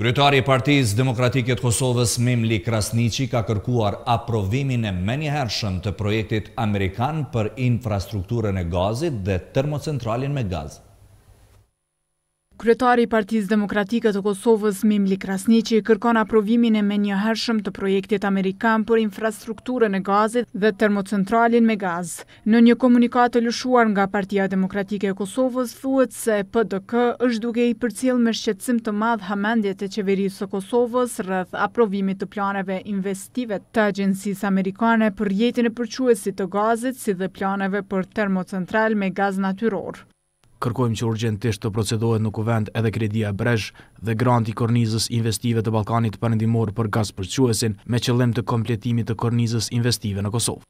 Kryetari i Partisë Demokratike të Kosovës, Mimli Krasniqi, ka kërkuar aprovimin e menjëhershëm të projektit amerikan për infrastrukturën e gazit dhe termocentralin me gaz. Kryetari i Partisë Demokratike të Kosovës, Mimli Krasniqi, kërkon aprovimin e menjëhershëm të projektit amerikan për infrastrukturën e gazit dhe termocentralin me gaz. Në një komunikat të lëshuar nga Partia Demokratike e Kosovës, thuhet se PDK është duke i përcjellë me shqetësim të madh hamendjet e qeverisë së Kosovës rreth aprovimit të planeve investive të agjencisë amerikane për jetin e përquesit të gazit, si dhe planeve për termocentral me gaz natyror. Kërkojmë që urgjentisht të procedohet në kuvend edhe kredia brezh dhe grant i kornizës investive të Balkanit përndimor për gaz përquesin me qëllim të kompletimit të kornizës investive në Kosovë.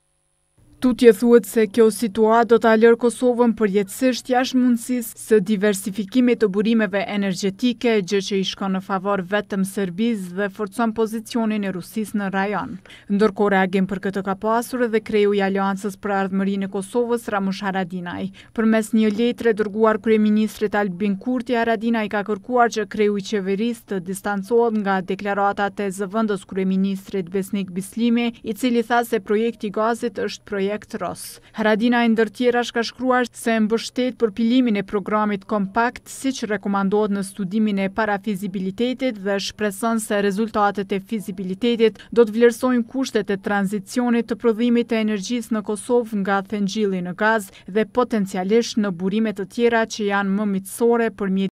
Tutje thuet se kjo situat do të lërë Kosovën për jetësisht jash mundësis se diversifikimit të burimeve energetike gjë që i shko në favor vetëm Serbiz dhe forcon pozicionin e Rusis në rajon. Ndërko reagim për këtë ka pasur edhe kreju i aljansës për ardhëmëri në Kosovës Ramush Haradinaj. Për mes një letre dërguar kërë ministrit Albin Kurti, Haradinaj ka kërkuar që kreju i qeveris të distancohet nga deklaratat e zëvëndës kërë ministrit Besnik Bislimi, i cili tha se projekti gazit është projekt projekt ROS. Haradina e ndërtjera shka shkruar se mbështet për pilimin e programit kompakt si që rekomandohet në studimin e para fizibilitetit dhe shpresën se rezultatet e fizibilitetit do të vlerësojnë kushtet e tranzicionit të prodhimit e energjis në Kosovë nga thengjili në gaz dhe potencialisht në burimet të tjera që janë më mitësore për mjetë